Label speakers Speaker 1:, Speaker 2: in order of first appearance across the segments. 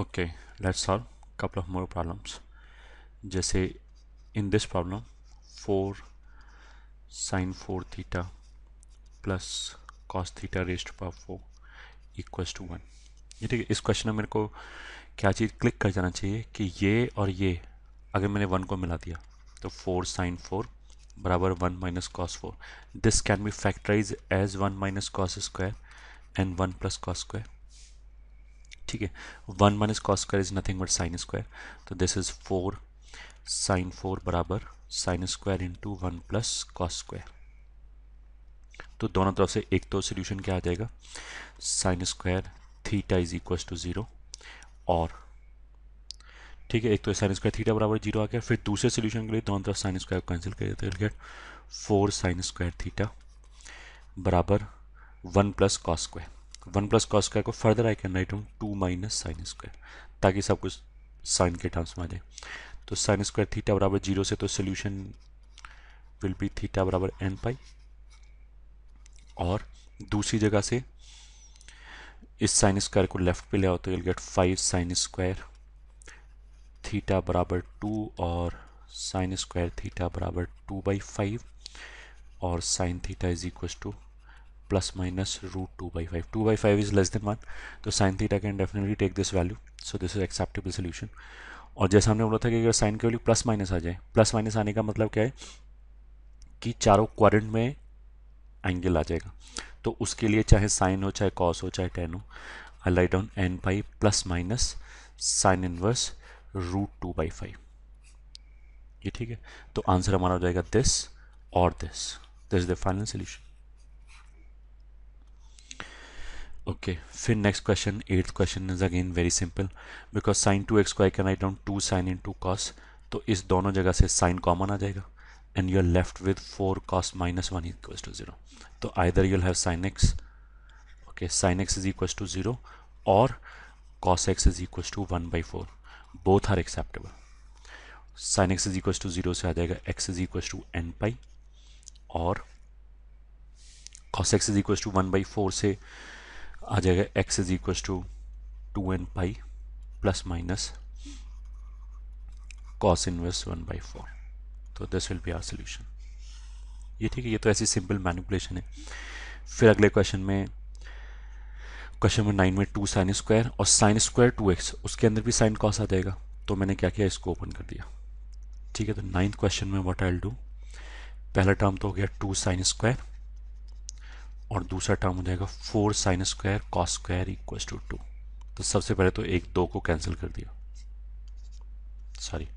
Speaker 1: okay let's solve couple of more problems जैसे in this problem 4 sine 4 theta plus cos theta raised to power 4 equals to 1 ये ठीक है इस question में मेरे को क्या चीज़ क्लिक कर जाना चाहिए कि ये और ये अगर मैंने वन को मिला दिया तो फोर साइन फोर बराबर one minus cos four this can be factorise as one minus cos square and one plus cos square ठीक है one minus cos square is nothing but sine square तो this is four sine four बराबर sine square into one plus cos square तो दोनों तरफ से एक तो सोल्यूशन क्या आ जाएगा sine square theta is equal to zero और ठीक है एक तो साइन स्क्वायर थीटा बराबर जीरो आ गया फिर दूसरे सोल्यूशन के लिए दोनों तरफ साइन स्क्वायर कैंसिल कर देते हैं get four sine square theta बराबर one plus cos square one plus cos square को फर्दर आई कैन राइट हूँ टू माइनस साइन स्क्वायर ताकि सब कुछ साइन के टर्म्स में आ जाए तो साइन स्क्वायर थीटा बराबर जीरो से तो सोल्यूशन विल बी थीटा बराबर एन पाई और दूसरी जगह से इस साइन स्क्वायर को लेफ्ट पे ले आओ तो will get five sine square theta बराबर टू और साइन स्क्वायर थीटा बराबर टू बाई फाइव और sine theta is equal to plus minus root 2 by 5 2 by 5 is less than 1 तो sine theta can definitely take this value so this is acceptable solution और जैसा हमने बोला था कि अगर साइन की वैल्यू प्लस माइनस आ जाए प्लस माइनस आने का मतलब क्या है कि चारों क्वारेंट में एंगल आ जाएगा तो उसके लिए चाहे साइन हो चाहे कॉस हो चाहे टेन हो I write down n pi plus minus sine inverse root two by five ये ठीक है तो आंसर हमारा हो जाएगा दिस और this this is the final solution okay फिर next question eighth question is again very simple because sine two x स्क्वाई can I down two sine into cos तो इस दोनों जगह से साइन कॉमन आ जाएगा and you are left with four cos minus one is equal to zero तो either you'll have sine x okay sine x is equal to zero और cos x is equal to one by four both are acceptable sine x is equal to zero से आ जाएगा x is equal to n pi और cos x is equal to one by four से आ जाएगा x is equal to two n pi plus minus cos inverse one by four तो this will be our solution ये ठीक है ये तो ऐसी सिंपल मैनिपुलेशन है फिर अगले क्वेश्चन में क्वेश्चन नंबर नाइन में टू साइन स्क्वायर और साइन स्क्वायर टू एक्स उसके अंदर भी साइन कॉस आ जाएगा तो मैंने क्या किया इसको ओपन कर दिया ठीक है तो नाइन्थ क्वेश्चन में वट आई डू पहला टर्म तो हो गया टू साइन स्क्वायर और दूसरा टर्म हो जाएगा four sine square cos square equal to two तो सबसे पहले तो एक दो को कैंसिल कर दिया सॉरी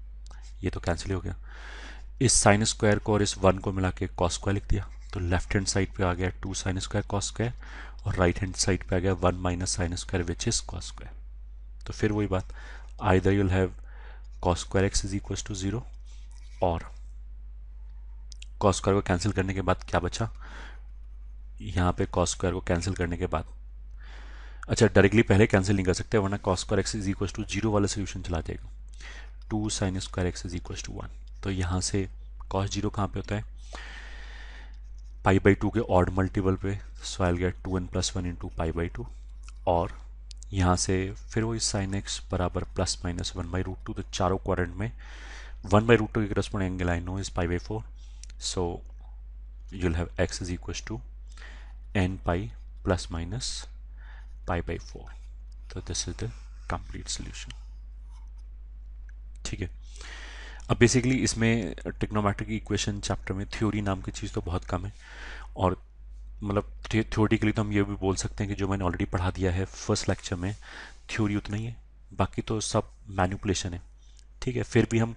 Speaker 1: ये तो कैंसिल हो गया इस साइन स्क्वायर को और इस वन को मिला के कॉस स्क्वायर लिख दिया तो लेफ्ट हैंड साइड पे आ गया two sine square cos square और राइट हैंड साइड पे आ गया one minus sine square which is cos square तो फिर वही बात either you'll have cos square x is equal to zero और कॉस स्क्वायर को कैंसिल करने के बाद क्या बचा यहाँ पे कॉस स्क्वायर को कैंसिल करने के बाद अच्छा डायरेक्टली पहले कैंसिल नहीं कर सकते वरना cos square x is equal to zero वाला सोल्यूशन चला जाएगा two sine square x is equal to one तो यहाँ से कॉस जीरो कहाँ पे होता है पाई बाई टू के ऑड मल्टीपल पे so I get two n plus one in to pi by two और यहाँ से फिर वही साइन एक्स बराबर plus minus one by root two तो चारों क्वारेंट में वन बाई रूट टू के correspond angle I know is pi by four so you'll have x is equal to n pi plus minus pi by 4 तो this is the complete solution ठीक है अब basically इसमें trigonometric equation chapter में theory नाम की चीज़ तो बहुत कम है और मतलब थ्योरेटिकली तो हम ये भी बोल सकते हैं कि जो मैंने ऑलरेडी पढ़ा दिया है फर्स्ट लेक्चर में थ्योरी उतना ही है बाकी तो सब मैनिपुलेशन है ठीक है फिर भी हम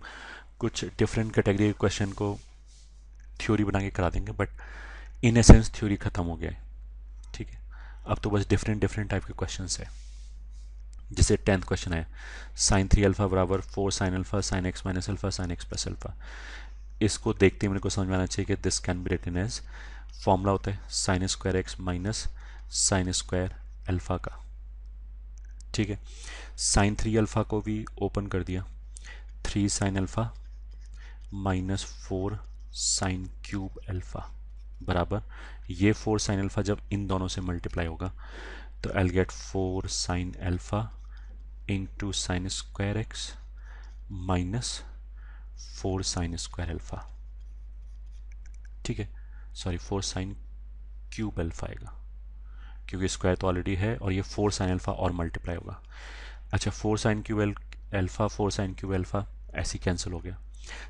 Speaker 1: कुछ डिफरेंट कैटेगरी क्वेश्चन को थ्योरी बना के करा देंगे बट इन सेंस थ्योरी ख़त्म हो गया है ठीक है अब तो बस डिफरेंट डिफरेंट टाइप के क्वेश्चन है जैसे टेंथ क्वेश्चन है साइन थ्री अल्फा बराबर four sine alpha sine x minus alpha sine x plus alpha इसको देखते ही मेरे को समझ में आना चाहिए कि this can be written as formula होता है sine square x minus sine square alpha का ठीक है साइन थ्री अल्फा को भी ओपन कर दिया three sine alpha minus four sine cube alpha बराबर ये फोर साइन अल्फ़ा जब इन दोनों से मल्टीप्लाई होगा तो I'll get four sine alpha into sine square x minus four sine square alpha ठीक है sorry four sine cube alpha आएगा क्योंकि स्क्वायर तो ऑलरेडी है और ये फोर साइन अल्फ़ा और मल्टीप्लाई होगा अच्छा four sine cube alpha four sine cube alpha ऐसे कैंसिल हो गया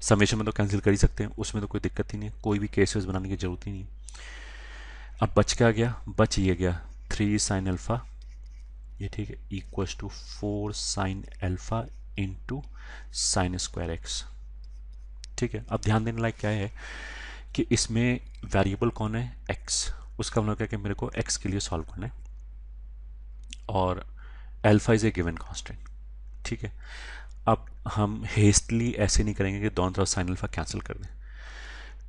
Speaker 1: समेशन में तो कैंसिल कर ही सकते हैं उसमें तो कोई दिक्कत ही नहीं कोई भी केसेस बनाने की ज़रूरत ही नहीं अब बच क्या गया बच ये गया थ्री साइन अल्फ़ा ये ठीक है equals to four sine alpha into sine square x ठीक है अब ध्यान देने लायक क्या है कि इसमें वेरिएबल कौन है एक्स उसका मतलब क्या कि मेरे को एक्स के लिए सॉल्व करना है और alpha is a given constant ठीक है अब हम हेस्टली ऐसे नहीं करेंगे कि दोनों तरफ साइन अल्फ़ा कैंसिल कर दें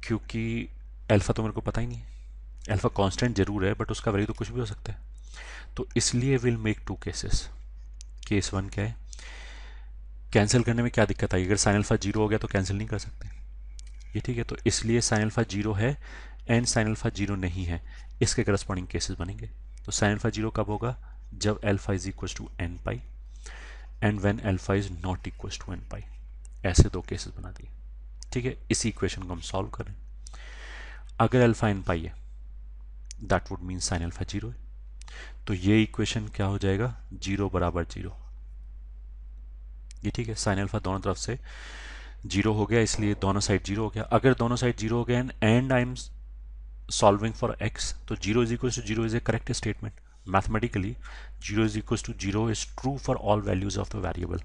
Speaker 1: क्योंकि अल्फ़ा तो मेरे को पता ही नहीं है अल्फ़ा कांस्टेंट ज़रूर है बट उसका वैल्यू तो कुछ भी हो सकता है तो इसलिए will make two cases case one क्या है कैंसिल करने में क्या दिक्कत आई अगर साइन अल्फ़ा जीरो हो गया तो कैंसिल नहीं कर सकते ये ठीक है तो इसलिए साइन अल्फ़ा जीरो है एंड साइन अल्फ़ा जीरो नहीं है इसके करस्पॉन्डिंग केसेस बनेंगे तो साइन अल्फ़ा जीरो कब होगा जब alpha is equal to n pi and when alpha is not equal to n pi ऐसे दो केसेस बना दिए ठीक है इसी इक्वेशन को हम सॉल्व करें अगर अल्फा एन पाई है that would mean sine alpha zero है तो ये इक्वेशन क्या हो जाएगा जीरो बराबर जीरो ये ठीक है साइन अल्फा दोनों तरफ से जीरो हो गया इसलिए दोनों साइड जीरो हो गया अगर दोनों साइड जीरो हो गया and I am solving for x तो zero is equal to zero is a correct statement mathematically 0 is equals to 0 is true for all values of the variable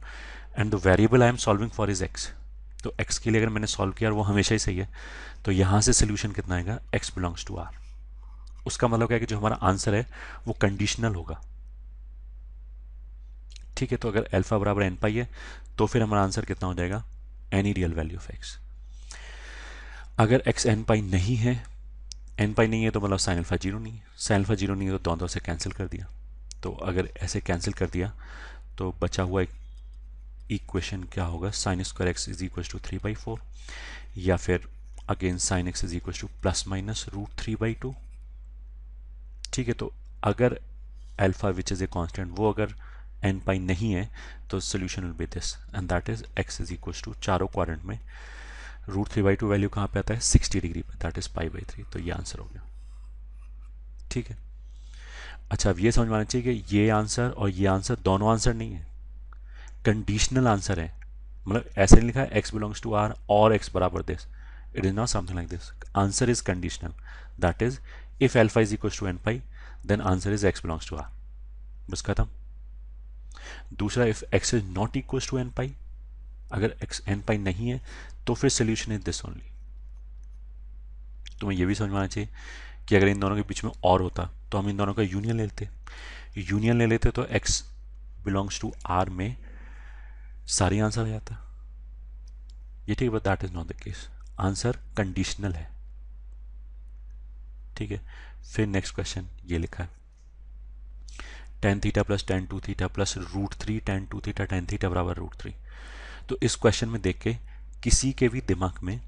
Speaker 1: and the variable I am solving for is x तो x के लिए अगर मैंने solve किया और वो हमेशा ही सही है तो यहाँ से सोल्यूशन कितना आएगा एक्स बिलोंग्स टू आर उसका मतलब क्या है कि जो हमारा आंसर है वो कंडीशनल होगा ठीक है तो अगर अल्फा बराबर एन पाई है तो फिर हमारा आंसर कितना हो जाएगा any real value of x अगर एक्स एन पाई नहीं है एन पाई नहीं है तो मतलब साइन अल्फा जीरो नहीं है साइन अल्फा जीरो नहीं है तो दोनों दो से कैंसिल कर दिया तो अगर ऐसे कैंसिल कर दिया तो बचा हुआ एक इक्वेशन क्या होगा sine square x is equal to three by four या फिर again sine x is equal to plus minus root three by two ठीक है तो अगर alpha which is a constant वो अगर एन पाई नहीं है तो solution will be this and that is x is equal to चारों क्वारंट में root three by two value कहाँ पे आता है सिक्सटी डिग्री पे that is pi by three तो ये आंसर हो गया ठीक है अच्छा अब ये समझ आना चाहिए कि ये आंसर और ये आंसर दोनों आंसर नहीं है कंडीशनल आंसर है मतलब ऐसे नहीं लिखा है एक्स बिलोंग्स टू आर और एक्स बराबर this it is not something like this answer is conditional that is if alpha is equal to n pi then answer is x belongs to R बस खत्म दूसरा if x is not equal to n pi अगर x n pi नहीं है तो फिर solution is this only तुम्हें यह भी समझाना चाहिए कि अगर इन दोनों के बीच में और होता तो हम इन दोनों का यूनियन ले लेते यूनियन ले लेते तो एक्स बिलोंग्स टू आर में सारी आंसर आ जाता ये ठीक है that is not the case answer conditional है ठीक है फिर नेक्स्ट क्वेश्चन ये लिखा है tan theta plus tan two theta plus root three tan two theta tan theta बराबर रूट थ्री तो इस क्वेश्चन में देख के किसी के भी दिमाग में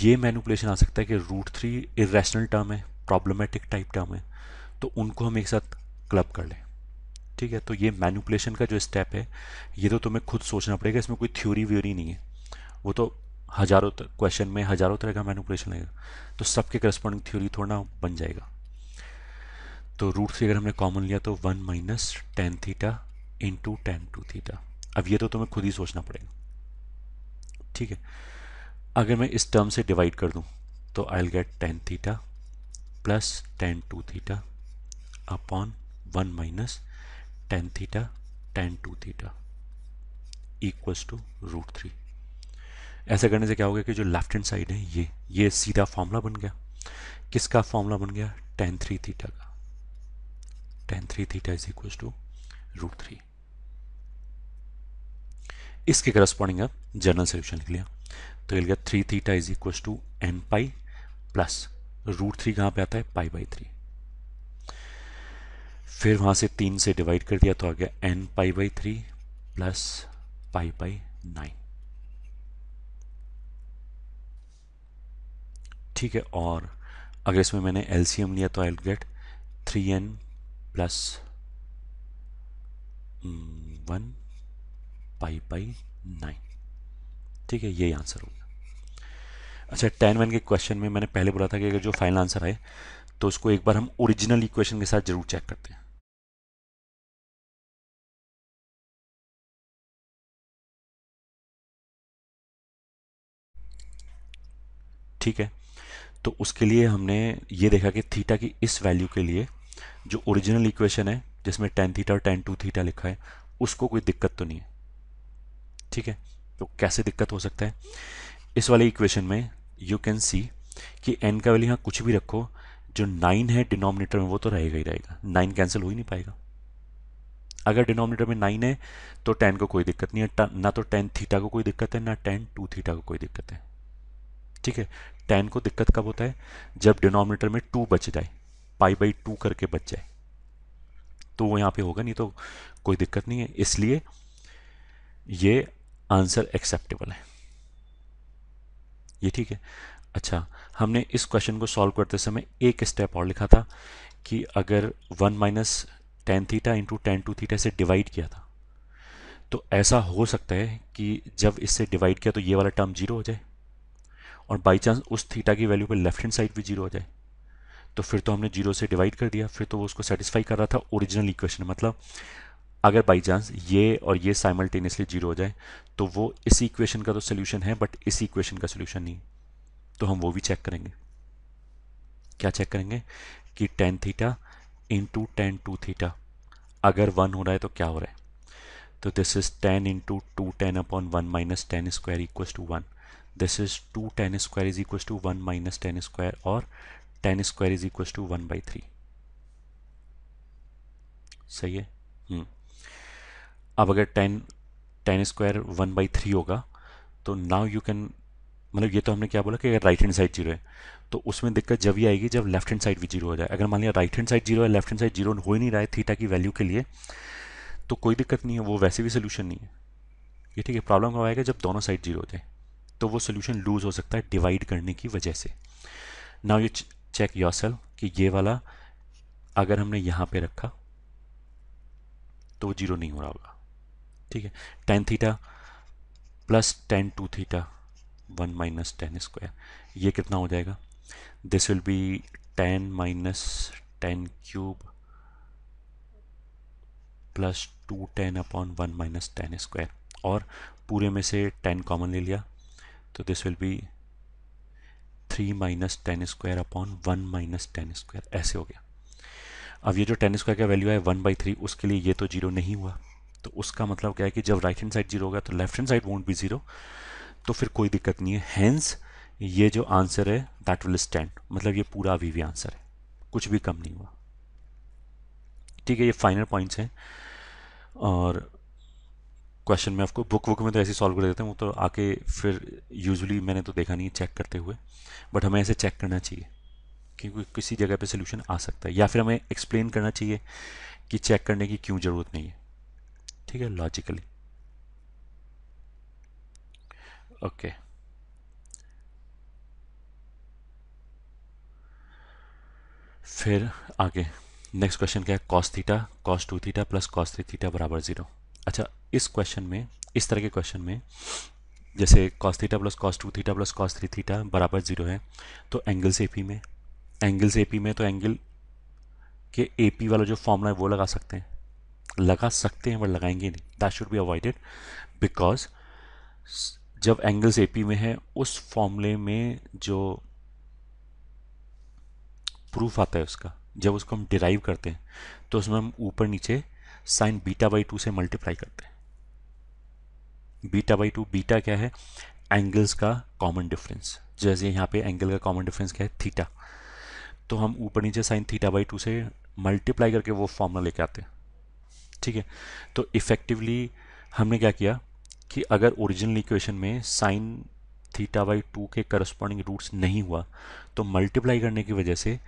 Speaker 1: ये मैनुपलेशन आ सकता है कि रूट थ्री इेशनल टर्म है प्रॉब्लमेटिक टाइप टर्म है तो उनको हम एक साथ क्लब कर लें ठीक है तो ये मैनुपलेशन का जो स्टेप है ये तो तुम्हें खुद सोचना पड़ेगा इसमें कोई थ्योरी व्योरी नहीं है वो तो हज़ारों क्वेश्चन में हज़ारों तरह का मैनुपलेशन लगेगा तो सबके करस्पॉन्डिंग थ्योरी थोड़ा बन जाएगा तो रूट थ्री अगर हमने कॉमन लिया तो one minus tan theta into tan two theta अब ये तो तुम्हें खुद ही सोचना पड़ेगा ठीक है अगर मैं इस टर्म से डिवाइड कर दूं तो I will get tan theta plus tan two theta upon one minus tan theta tan two theta equals to root three ऐसा करने से क्या हो गया कि जो लेफ्ट हैंड साइड है ये ये सीधा फॉर्मूला बन गया किसका फॉर्मूला बन गया टेन थ्री थीटा का tan three theta is equals to root three इसके करस्पॉन्डिंग आप जनरल सोल्यूशन लिख लिया तो ये लिखा three theta is equal to m pi plus root three कहाँ पर आता है पाई बाई थ्री फिर वहाँ से तीन से डिवाइड कर दिया तो आ गया n pi by three plus pi by nine ठीक है और अगर इसमें मैंने एलसीएम लिया तो I get three n plus one pi by nine ठीक है यही आंसर होगा अच्छा टेन वन के क्वेश्चन में मैंने पहले बोला था कि अगर जो फाइनल आंसर आए तो उसको एक बार हम ओरिजिनल इक्वेशन के साथ जरूर चेक करते हैं ठीक है तो उसके लिए हमने ये देखा कि थीटा की इस वैल्यू के लिए जो ओरिजिनल इक्वेशन है जिसमें टेन थीटा और टेन टू थीटा लिखा है उसको कोई दिक्कत तो नहीं है ठीक है तो कैसे दिक्कत हो सकता है इस वाले इक्वेशन में यू कैन सी कि एन का वैल्यू यहाँ कुछ भी रखो जो नाइन है डिनोमिनेटर में वो तो रहेगा ही रहेगा नाइन कैंसिल हो ही नहीं पाएगा अगर डिनोमिनेटर में नाइन है तो टेन को कोई दिक्कत नहीं है ना तो टेन थीटा को कोई दिक्कत है ना टेन टू थीटा को कोई दिक्कत है ठीक है टेन को दिक्कत कब होता है जब डिनोमिनेटर में टू बच जाए पाई बाई टू करके बच जाए तो वो यहाँ पे होगा नहीं तो कोई दिक्कत नहीं है इसलिए ये आंसर एक्सेप्टेबल है ये ठीक है अच्छा हमने इस क्वेश्चन को सॉल्व करते समय एक स्टेप और लिखा था कि अगर one minus tan theta into tan two theta से डिवाइड किया था तो ऐसा हो सकता है कि जब इससे डिवाइड किया तो ये वाला टर्म जीरो हो जाए और बाई चांस उस थीटा की वैल्यू पर लेफ्ट हैंड साइड भी जीरो हो जाए तो फिर तो हमने जीरो से डिवाइड कर दिया फिर तो वो उसको सेटिस्फाई कर रहा था ओरिजिनल इक्वेशन मतलब अगर बाई चांस ये और ये साइमल्टेनियसली जीरो हो जाए तो वो इस इक्वेशन का तो सोल्यूशन है बट इस इक्वेशन का सोल्यूशन नहीं तो हम वो भी चेक करेंगे क्या चेक करेंगे कि tan theta into tan two theta अगर वन हो रहा है तो क्या हो रहा है तो this is tan into two tan upon one minus tan square equal to one this is two tan square is equals to one minus tan square और tan square is equal to one by three सही है हम्म अब अगर tan tan square one by three होगा तो now you can मतलब ये तो हमने क्या बोला कि अगर राइट हैंड साइड जीरो है तो उसमें दिक्कत जब ही आएगी जब लेफ्ट हैंड साइड भी जीरो हो जाए अगर मान लिया राइट हैंड साइड जीरो है लेफ्ट हैंड साइड जीरो हो ही नहीं रहा है थीटा की वैल्यू के लिए तो कोई दिक्कत नहीं है वो वैसे भी सोल्यूशन नहीं है ये ठीक है प्रॉब्लम कब आएगा जब दोनों साइड जीरो हो जाए तो वो सोल्यूशन लूज हो सकता है डिवाइड करने की वजह से नाउ यू चेक योर कि ये वाला अगर हमने यहाँ पे रखा तो वो जीरो नहीं हो रहा होगा ठीक है tan theta plus tan two theta one minus tan square ये कितना हो जाएगा this will be tan minus tan cube plus two tan upon one minus tan square और पूरे में से टेन कॉमन ले लिया तो this will be three minus tan square upon one minus tan square ऐसे हो गया अब ये जो टेन स्क्वायर का वैल्यू है वन बाई थ्री उसके लिए ये तो जीरो नहीं हुआ तो उसका मतलब क्या है कि जब राइट हैंड साइड जीरो होगा तो left hand side won't be zero तो फिर कोई दिक्कत नहीं है हैंस ये जो आंसर है दैट विल स्टैंड मतलब ये पूरा अभी भी आंसर है कुछ भी कम नहीं हुआ ठीक है ये फाइनल पॉइंट्स हैं और क्वेश्चन में आपको बुक बुक में तो ऐसे सॉल्व कर देते हैं वो तो आके फिर यूजुअली मैंने तो देखा नहीं चेक करते हुए बट हमें ऐसे चेक करना चाहिए क्योंकि किसी जगह पे सोल्यूशन आ सकता है या फिर हमें एक्सप्लेन करना चाहिए कि चेक करने की क्यों ज़रूरत नहीं है ठीक है लॉजिकली ओके फिर आगे नेक्स्ट क्वेश्चन क्या है cos theta cos two theta plus cos three theta बराबर जीरो अच्छा इस क्वेश्चन में इस तरह के क्वेश्चन में जैसे cos theta plus cos two theta plus cos three theta बराबर जीरो है तो एंगल्स ए पी में एंगल्स ए पी में तो एंगल के ए पी वाला जो फॉर्मूला है वो लगा सकते हैं लगा सकते हैं बट लगाएंगे नहीं that should be avoided because जब एंगल्स एपी में है उस फॉर्मूले में जो प्रूफ आता है उसका जब उसको हम डिराइव करते हैं तो उसमें हम ऊपर नीचे साइन बीटा बाई टू से मल्टीप्लाई करते हैं बीटा बाई टू बीटा क्या है एंगल्स का कॉमन डिफरेंस जैसे यहाँ पे एंगल का कॉमन डिफरेंस क्या है थीटा तो हम ऊपर नीचे साइन थीटा बाई टू से मल्टीप्लाई करके वो फॉर्मूला लेके आते हैं ठीक है तो इफ़ेक्टिवली हमने क्या किया कि अगर ओरिजिनल इक्वेशन में साइन थीटा बाई टू के करस्पॉन्डिंग रूट्स नहीं हुआ तो मल्टीप्लाई करने की वजह से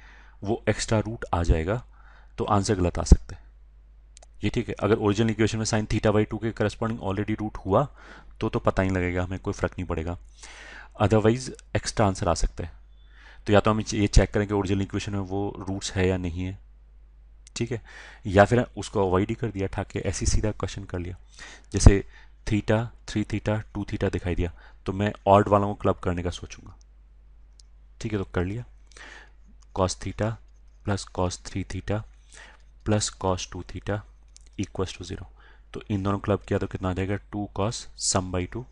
Speaker 1: वो एक्स्ट्रा रूट आ जाएगा तो आंसर गलत आ सकता है ये ठीक है अगर ओरिजिनल इक्वेशन में साइन थीटा बाई टू के करस्पॉन्डिंग ऑलरेडी रूट हुआ तो तो पता ही लगेगा हमें कोई फ़र्क नहीं पड़ेगा अदरवाइज एक्स्ट्रा आंसर आ सकता है तो या तो हम ये चेक करें कि ओरिजिनल इक्वेशन में वो रूट्स है या नहीं है ठीक है या फिर उसको अवॉइड ही कर दिया ठाक के ऐसे सीधा क्वेश्चन कर लिया जैसे theta three theta two theta दिखाई दिया तो मैं ऑर्ड वालों को क्लब करने का सोचूंगा ठीक है तो कर लिया cos theta plus cos three theta plus cos two theta equals to zero तो इन दोनों क्लब किया तो कितना आ जाएगा two cos sum by two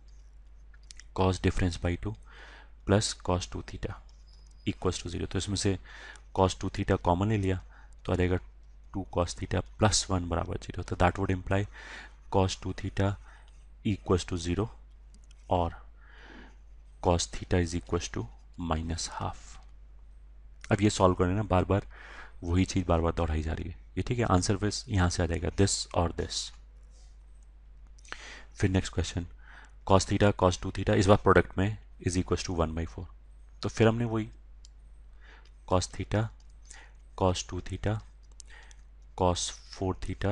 Speaker 1: cos difference by two plus cos two theta equals to zero तो इसमें से कॉस टू थीटा कॉमन ले लिया तो आ जाएगा 2 cos theta plus 1 barabar zero so that would imply cos 2 theta equals to 0 or cos theta is equals to minus half अब ये सॉल्व करना बार बार वही चीज़ बार बार दोहराई जा रही है ये ठीक है आंसर फिर यहाँ से आ जाएगा दिस और दिस फिर next question cos theta cos two theta इस बार प्रोडक्ट में is equal to one by four तो फिर हमने वही cos theta cos two theta cos four theta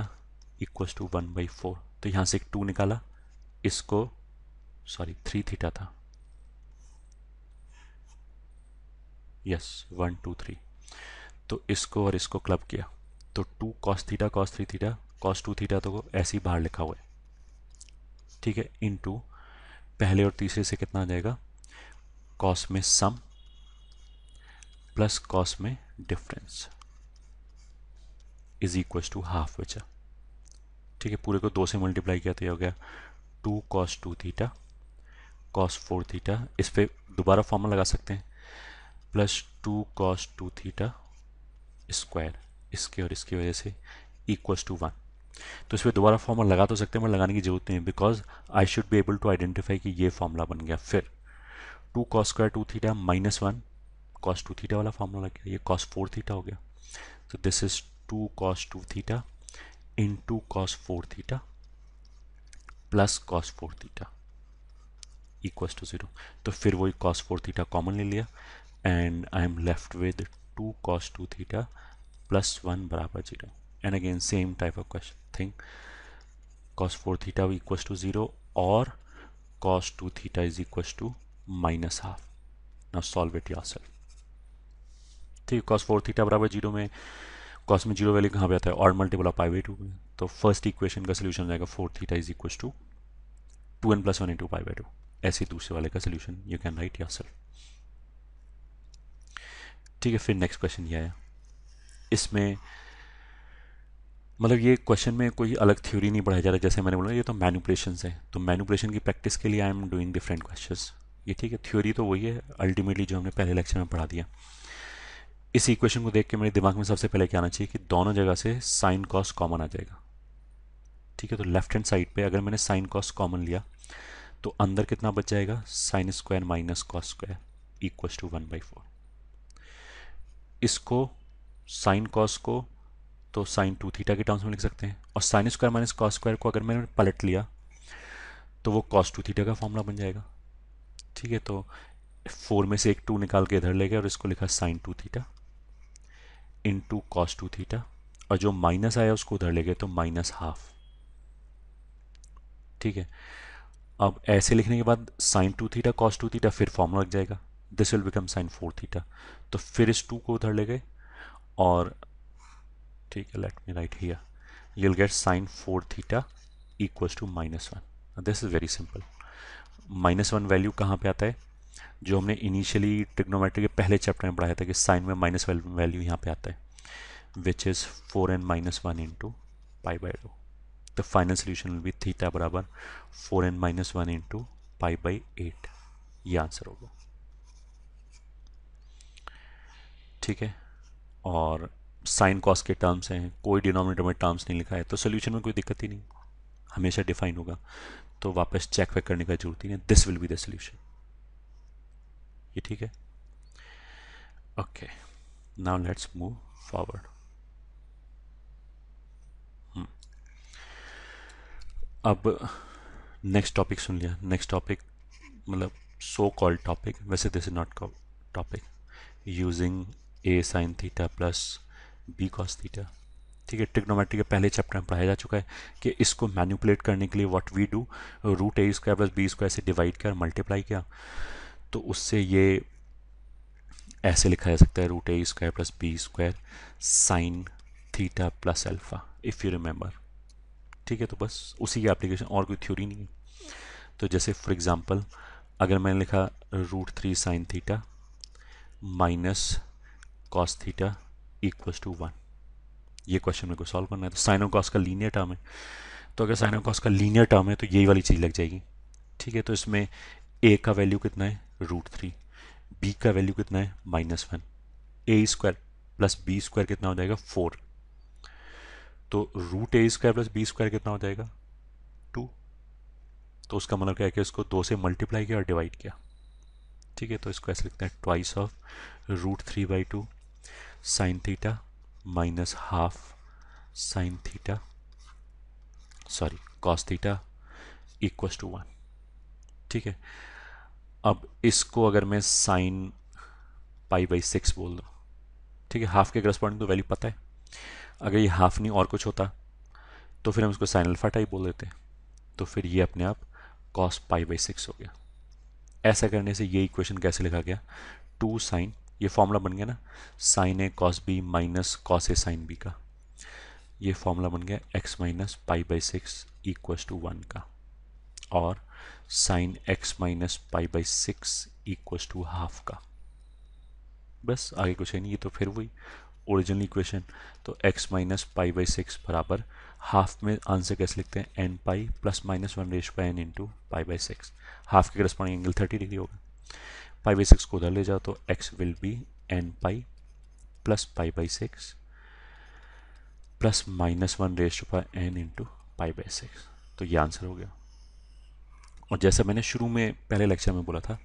Speaker 1: equals to one by four तो यहाँ से एक टू निकाला इसको सॉरी थ्री थीटा था यस वन टू थ्री तो इसको और इसको क्लब किया तो two cos theta cos three theta cos two theta तो ऐसे ही बाहर लिखा हुआ है ठीक है इन टू पहले और तीसरे से कितना आ जाएगा कॉस में सम प्लस कॉस में difference is equal to half बचा ठीक है पूरे को दो से मल्टीप्लाई किया तो ये हो गया two cos two theta cos four theta इस पर दोबारा फॉर्मल लगा सकते हैं plus two cos two theta square इसके और इसकी वजह से इक्वल्स टू वन तो इस पर दोबारा फॉर्मल लगा तो सकते हैं मैं लगाने की जरूरत नहीं because I should be able to identify कि ये फॉर्मूला बन गया फिर two cos square two theta minus one cos two theta वाला फॉर्मूला लग गया ये कॉस फोर थीटा हो गया तो this is two cos two theta into cos four theta plus cos four theta equal to zero तो फिर वही कॉस फोर थीटा कॉमन ले लिया and I am left with two cos two theta plus one बराबर zero and again same type of question thing cos four theta equal to zero और cos two theta is equal to minus half now solve it yourself ठीक cos four theta बराबर zero में cos में zero value कहाँ पे आता है और मल्टीपल ऑफ पाई टू में तो फर्स्ट इक्वेशन का सोल्यूशन जाएगा four theta is equal to two n plus one into pi by two ऐसे दूसरे वाले का solution you can write yourself ठीक है फिर नेक्स्ट क्वेश्चन ये आया इसमें मतलब ये क्वेश्चन में कोई अलग थ्योरी नहीं पढ़ाया जा रहा जैसे मैंने बोला ये तो मैनुपलेशन है तो मैनुपलेशन की प्रैक्टिस के लिए I am doing different question ये ठीक है थ्योरी तो वही है अल्टीमेटली जो हमने पहले लेक्चर में पढ़ा दिया इस इक्वेशन को देख के मेरे दिमाग में सबसे पहले क्या आना चाहिए कि दोनों जगह से साइन कॉस कॉमन आ जाएगा ठीक है तो लेफ्ट हैंड साइड पे अगर मैंने साइन कॉस कॉमन लिया तो अंदर कितना बच जाएगा sine square minus cos square equal to one by four इसको साइन कॉस को तो साइन टू थीटा के टर्म्स में लिख सकते हैं और sine square minus cos square को अगर मैंने पलट लिया तो वो कॉस टू थीटा का फॉर्मूला बन जाएगा ठीक है तो फोर में से एक टू निकाल के इधर ले गया और इसको लिखा sine two theta into cos two theta और जो माइनस आया उसको उधर ले गए तो माइनस हाफ ठीक है अब ऐसे लिखने के बाद sine two theta cos two theta फिर फॉर्म लग जाएगा this will become sine four theta तो फिर इस टू को उधर ले गए और ठीक है let me write here you will get sine four theta equals to minus one this is very simple minus one value कहाँ पे आता है जो हमने इनिशियली ट्रिग्नोमेट्री के पहले चैप्टर में पढ़ाया था कि साइन में माइनस वैल्यू यहाँ पे आता है which is four n minus one into pi by two the final solution will be theta बराबर four n minus one into pi by eight ये आंसर होगा ठीक है और साइन कॉस के टर्म्स हैं कोई डिनोमिनेटर में टर्म्स नहीं लिखा है तो सोल्यूशन में कोई दिक्कत ही नहीं हमेशा डिफाइन होगा तो वापस चेक वेक करने का जरूरत ही नहीं this will be the solution ये ठीक है okay now let's move forward अब नेक्स्ट टॉपिक सुन लिया नेक्स्ट टॉपिक मतलब सो कॉल्ड टॉपिक वैसे this is not topic using a sine theta plus b cos theta ठीक है ट्रिग्नोमेट्री के पहले चैप्टर में पढ़ाया जा चुका है कि इसको मैनिपुलेट करने के लिए what we do root a square plus b square से डिवाइड किया और मल्टीप्लाई किया तो उससे ये ऐसे लिखा जा सकता है root a square plus b square sine theta plus alpha if you remember ठीक है तो बस उसी की एप्लीकेशन और कोई थ्योरी नहीं है तो जैसे फॉर एग्ज़ाम्पल अगर मैंने लिखा root three sine theta minus cos theta equals to one ये क्वेश्चन मेरे को सॉल्व करना है तो साइन ऑफ कॉस का लीनियर टर्म है तो अगर साइन ऑफ कॉस का लीनियर टर्म है तो यही वाली चीज़ लग जाएगी ठीक है तो इसमें ए का वैल्यू कितना है रूट थ्री बी का वैल्यू कितना है minus one a square plus b square कितना हो जाएगा फोर तो root a square plus b square कितना हो जाएगा टू तो उसका मतलब क्या है कि उसको दो से मल्टीप्लाई किया और डिवाइड किया ठीक है तो इसको ऐसे लिखते हैं twice of root three by two sine theta minus half sine theta sorry cos theta equals to one ठीक है अब इसको अगर मैं साइन पाई बाई सिक्स बोल दूँ ठीक है हाफ के करस्पॉन्डिंग तो वैल्यू पता है अगर ये हाफ नहीं और कुछ होता तो फिर हम इसको साइन अल्फा टाइप बोल देते तो फिर ये अपने आप कॉस पाई बाई सिक्स हो गया ऐसा करने से ये इक्वेशन कैसे लिखा गया टू साइन ये फॉर्मूला बन गया ना sine a cos b minus cos a sine b का ये फॉर्मूला बन गया x minus pi by six equals to one का और sine x minus pi by six equals to half का बस आगे कुछ है नहीं ये तो फिर वही ओरिजिनल इक्वेशन तो x minus pi by six बराबर हाफ में आंसर कैसे लिखते हैं n pi plus minus one raise pi n into pi by six half के करस्पॉन्डिंग एंगल थर्टी डिग्री होगा पाई बाई सिक्स को उधर ले जाओ तो x will be n pi plus pi by six plus minus one raise pi n into pi by six तो ये answer हो गया और जैसा मैंने शुरू में पहले लेक्चर में बोला था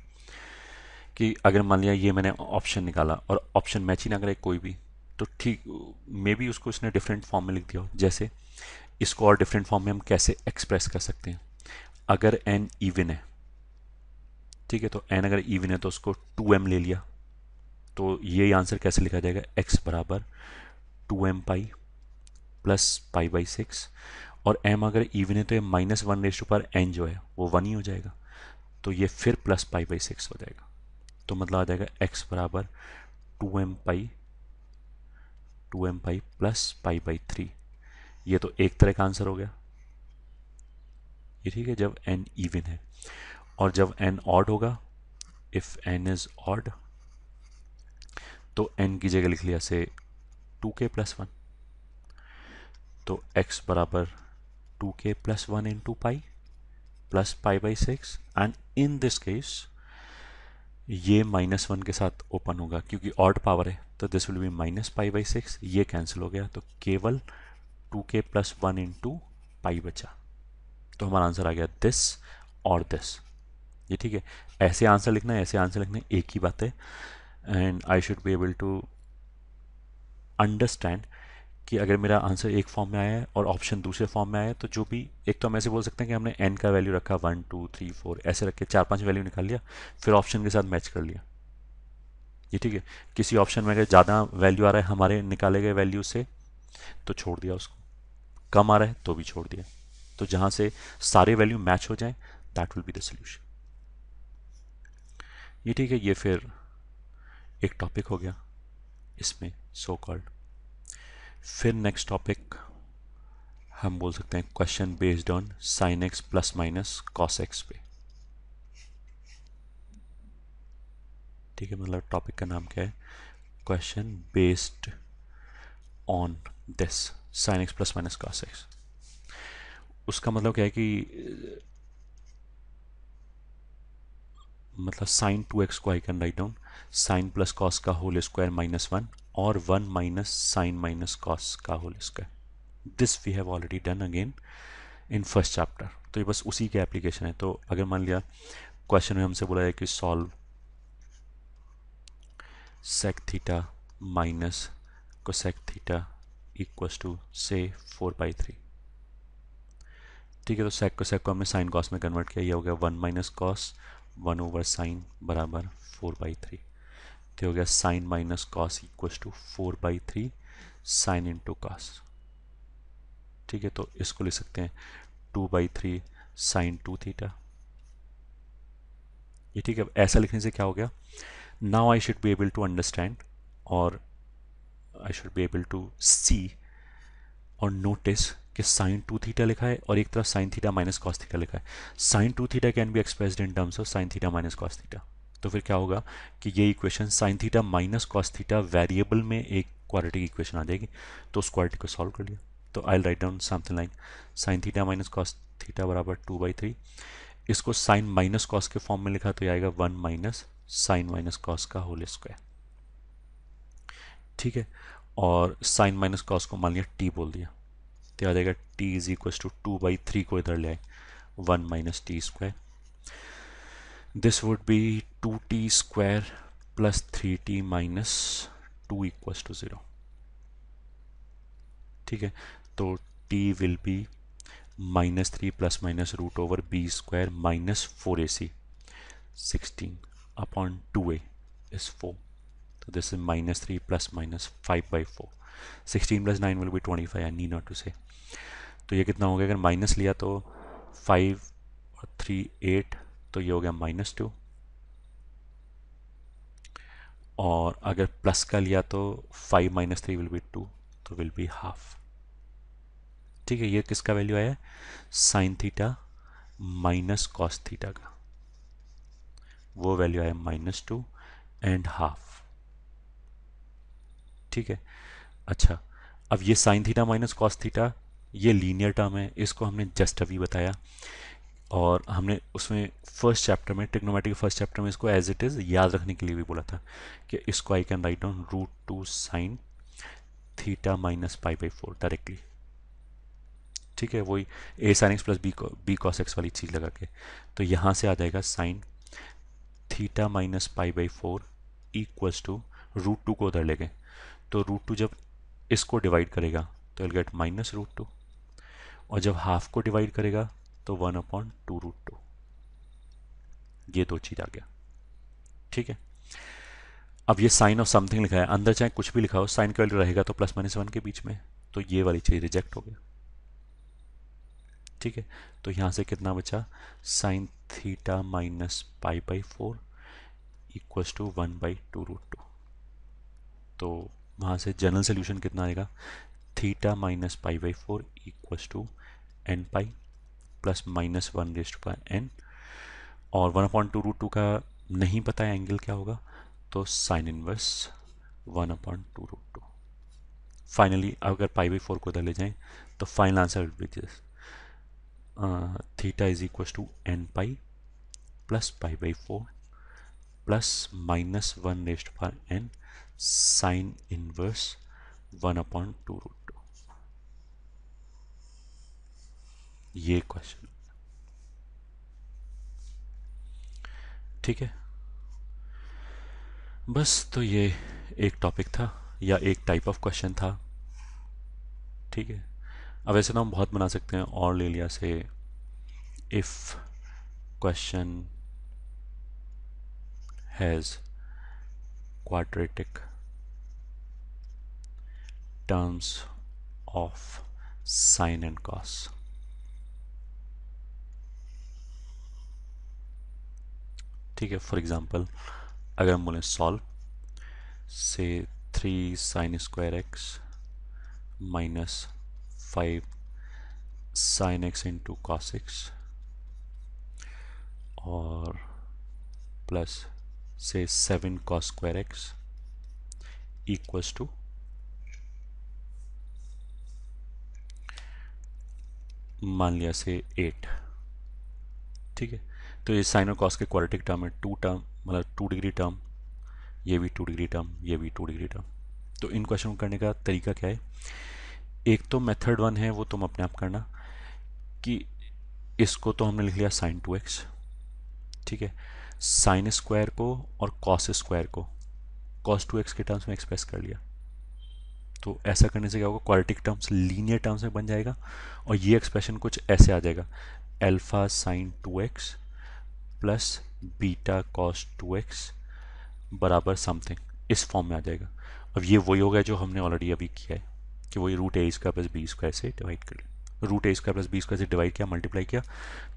Speaker 1: कि अगर मान लिया ये मैंने ऑप्शन निकाला और ऑप्शन मैच ही ना करे कोई भी तो ठीक मे बी उसको इसने डिफरेंट फॉर्म में लिख दिया हो जैसे इसको और डिफरेंट फॉर्म में हम कैसे एक्सप्रेस कर सकते हैं अगर एन इवन है ठीक है तो एन अगर इवन है तो उसको टू एम ले लिया तो ये आंसर कैसे लिखा जाएगा एक्स बराबर two m pi plus pi by six और m अगर इवन है तो ये minus one raised power n जो है वो वन ही हो जाएगा तो ये फिर प्लस पाई बाई सिक्स हो जाएगा तो मतलब आ जाएगा x बराबर two m pi two m pi plus pi by three ये तो एक तरह का आंसर हो गया ये ठीक है जब n इवन है और जब n ऑड होगा इफ़ n इज़ ऑड तो n की जगह लिख लिया से टू के प्लस वन तो x बराबर two k plus one in to pi plus pi by six and in this case ये माइनस वन के साथ ओपन होगा क्योंकि ऑड पावर है तो this will be minus pi by six ये कैंसिल हो गया तो केवल two k plus one in to पाई बचा तो हमारा आंसर आ गया दिस और दिस ये ठीक है ऐसे आंसर लिखना है ऐसे आंसर लिखना है एक ही बात है and I should be able to understand कि अगर मेरा आंसर एक फॉर्म में आया है और ऑप्शन दूसरे फॉर्म में आया है तो जो भी एक तो हम ऐसे बोल सकते हैं कि हमने एन का वैल्यू रखा वन टू थ्री फोर ऐसे रख के चार पाँच वैल्यू निकाल लिया फिर ऑप्शन के साथ मैच कर लिया ये ठीक है किसी ऑप्शन में अगर ज़्यादा वैल्यू आ रहा है हमारे निकाले गए वैल्यू से तो छोड़ दिया उसको कम आ रहा है तो भी छोड़ दिया तो जहाँ से सारे वैल्यू मैच हो जाए that will be the solution ये ठीक है ये फिर एक टॉपिक हो गया इसमें सो so कॉल्ड फिर नेक्स्ट टॉपिक हम बोल सकते हैं question based on sine x plus minus cos x पे ठीक है मतलब टॉपिक का नाम क्या है question based on this sine x plus minus cos x उसका मतलब क्या है कि मतलब साइन टू एक्स को I can write down sine plus cos का होल स्क्वायर माइनस वन और one minus sine minus cos का whole square this we have already done again in first chapter तो ये बस उसी के एप्लीकेशन है तो अगर मान लिया क्वेश्चन में हमसे बोला है कि solve theta minus cosec theta equals to से फोर बाई थ्री ठीक है तो को सेक को हमने साइन कॉस में कन्वर्ट किया ये हो गया one minus cos one over sine बराबर फोर बाई थ्री तो हो गया sine minus cos equals to four by three sine into cos ठीक है तो इसको ले सकते हैं two by three sine two theta ये ठीक है ऐसा लिखने से क्या हो गया now I should be able to understand और I should be able to see और नोटिस कि साइन टू थीटा लिखा है और एक तरफ sine theta minus cos theta लिखा है sine two theta can be expressed in terms of sine theta minus cos theta तो फिर क्या होगा कि ये equation sine theta minus cos theta variable में एक की इक्वेशन आ जाएगी तो उस क्वालिटी को सॉल्व कर लिया तो I write down something like sine theta minus cos theta बराबर टू बाई थ्री इसको साइन माइनस कॉस के फॉर्म में लिखा तो यह आएगा one minus sine minus cos का होल स्क्वायर ठीक है और साइन माइनस कॉस को मान लिया टी बोल दिया तो आ जाएगा t is equal to two by three को इधर ले आए one minus t square this would be 2t square plus 3t minus two equals to zero ठीक है तो t will be minus three plus minus root over b square minus four a c sixteen upon two a is four So this is minus 3 plus minus 5 by 4. 16 plus 9 will be 25. I need not to say. तो ये कितना हो गया अगर minus लिया तो 5 और 3 8 तो ये हो गया माइनस टू और अगर प्लस का लिया तो five minus three will be two तो विल बी हाफ ठीक है ये किसका वैल्यू आया sine theta minus cos theta का वो वैल्यू आया माइनस टू एंड हाफ ठीक है अच्छा अब ये sine theta minus cos theta ये लीनियर टर्म है इसको हमने जस्ट अभी बताया और हमने उसमें फर्स्ट चैप्टर में टिक्नोमेटिक फर्स्ट चैप्टर में इसको एज इट इज़ याद रखने के लिए भी बोला था कि इसको I can write on root two sine theta minus pi by four directly ठीक है वही a sine x plus b b cos x वाली चीज़ लगा के तो यहाँ से आ जाएगा sine theta minus pi by four equals to root two को उधर ले गए तो रूट टू जब इसको डिवाइड करेगा तो will get minus root two और जब हाफ को डिवाइड करेगा तो one upon two root two ये दो चीज़ आ गया ठीक है अब ये साइन ऑफ समथिंग लिखा है अंदर चाहे कुछ भी लिखा हो साइन का वैल्यू रहेगा तो प्लस माइनस वन के बीच में तो ये वाली चीज़ रिजेक्ट हो गया ठीक है तो यहां से कितना बचा sine theta minus pi by four equals to one by two root two तो वहां से जनरल सोल्यूशन कितना आएगा theta minus pi by four equals to n pi plus minus one raised power n और one upon two root two का नहीं पता है एंगल क्या होगा तो sine inverse one upon two root two finally अगर पाई बाई फोर को उधर ले जाएं तो final answer which is theta is equal to n pi plus pi by four plus minus one raised power n sine inverse one upon two root ये question ठीक है बस तो ये एक टॉपिक था या एक टाइप ऑफ क्वेश्चन था ठीक है अब ऐसे तो हम बहुत बना सकते हैं और ले लिया से if question has quadratic terms of sine and cos ठीक है फॉर एग्जांपल अगर हम बोलें सॉल्व से three sine square x minus five sine x into cos x और प्लस से seven cos square x equals to मान लिया से एट ठीक है तो ये साइन और कॉस के क्वालिटिक टर्म है टू टर्म मतलब टू डिग्री टर्म ये भी टू डिग्री टर्म ये भी टू डिग्री टर्म तो इन क्वेश्चन करने का तरीका क्या है एक तो मेथड वन है वो तुम अपने आप करना कि इसको तो हमने लिख लिया साइन टू एक्स ठीक है साइन स्क्वायर को और कॉस स्क्वायर को कॉस टू एक्स के टर्म्स में एक्सप्रेस कर लिया तो ऐसा करने से क्या होगा क्वालिटिक टर्म्स लीनियर टर्म्स में बन जाएगा और ये एक्सप्रेशन कुछ ऐसे आ जाएगा alpha sine two x plus beta cos two x बराबर समथिंग इस फॉर्म में आ जाएगा अब ये वही होगा जो हमने ऑलरेडी अभी किया है कि वही root a square plus b square से डिवाइड कर लिया root a square plus b square से डिवाइड किया मल्टीप्लाई किया